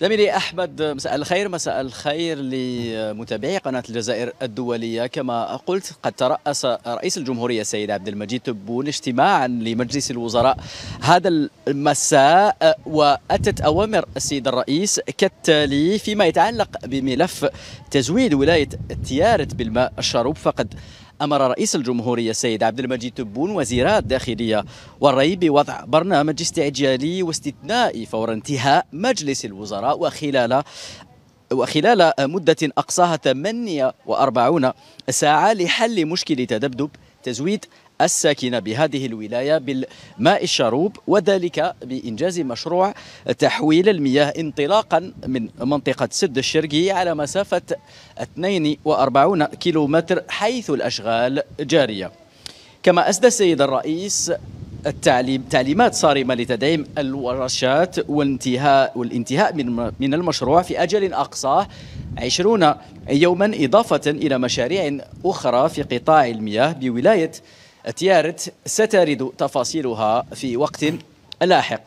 زميلي احمد مساء الخير مساء الخير لمتابعي قناه الجزائر الدوليه كما قلت قد تراس رئيس الجمهوريه السيد عبد المجيد تبون اجتماعا لمجلس الوزراء هذا المساء واتت اوامر السيد الرئيس كالتالي فيما يتعلق بملف تزويد ولايه تيارت بالماء الشروب فقد أمر رئيس الجمهورية السيد عبد المجيد تبون وزير الداخلية والري بوضع برنامج استعجالي واستثنائي فور انتهاء مجلس الوزراء وخلال وخلال مدة أقصاها 48 ساعة لحل مشكل تذبذب تزويد الساكنة بهذه الولاية بالماء الشروب وذلك بإنجاز مشروع تحويل المياه انطلاقا من منطقة سد الشرقي على مسافة 42 كيلومتر حيث الأشغال جارية كما أسدى السيد الرئيس التعليم تعليمات صارمه لتدعيم الورشات وانتهاء والانتهاء من من المشروع في اجل اقصاه 20 يوما إضافة إلى مشاريع أخرى في قطاع المياه بولاية تيارت سترد تفاصيلها في وقت لاحق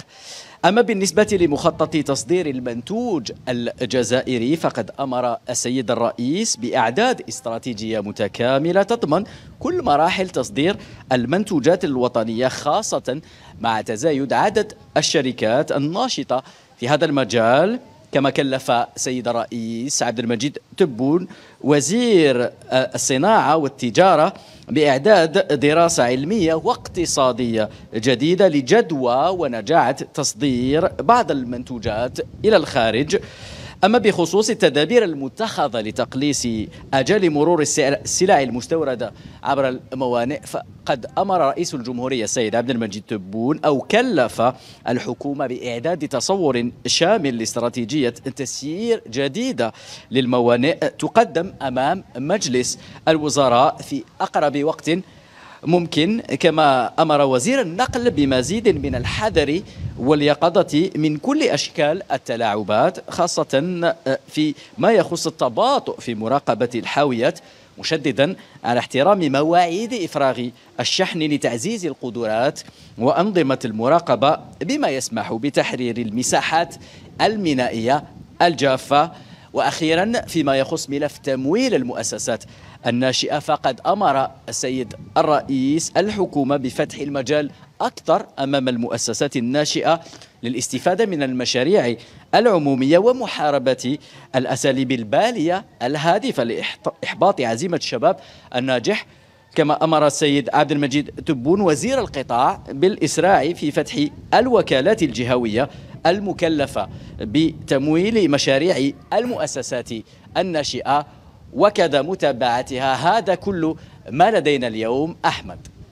أما بالنسبة لمخطط تصدير المنتوج الجزائري فقد أمر السيد الرئيس بإعداد استراتيجية متكاملة تضمن كل مراحل تصدير المنتوجات الوطنية خاصة مع تزايد عدد الشركات الناشطة في هذا المجال كما كلف سيد الرئيس عبد المجيد تبون وزير آه، الصناعة والتجارة بإعداد دراسة علمية واقتصادية جديدة لجدوى ونجاعة تصدير بعض المنتوجات إلى الخارج أما بخصوص التدابير المتخذة لتقليص أجال مرور السلع المستوردة عبر الموانئ فقد أمر رئيس الجمهورية السيد عبد المجيد تبون أو كلف الحكومة بإعداد تصور شامل لاستراتيجية تسيير جديدة للموانئ تقدم أمام مجلس الوزراء في أقرب وقت ممكن كما أمر وزير النقل بمزيد من الحذر واليقظة من كل أشكال التلاعبات خاصة آه، في ما يخص التباطؤ في مراقبة الحاويات مشددا على احترام مواعيد إفراغ الشحن لتعزيز القدرات وأنظمة المراقبة بما يسمح بتحرير المساحات المينائية الجافة واخيرا فيما يخص ملف تمويل المؤسسات الناشئه فقد امر السيد الرئيس الحكومه بفتح المجال اكثر امام المؤسسات الناشئه للاستفاده من المشاريع العموميه ومحاربه الاساليب الباليه الهادفه لاحباط عزيمه الشباب الناجح كما امر السيد عبد المجيد تبون وزير القطاع بالاسراع في فتح الوكالات الجهويه المكلفة بتمويل مشاريع المؤسسات الناشئة وكذا متابعتها هذا كل ما لدينا اليوم أحمد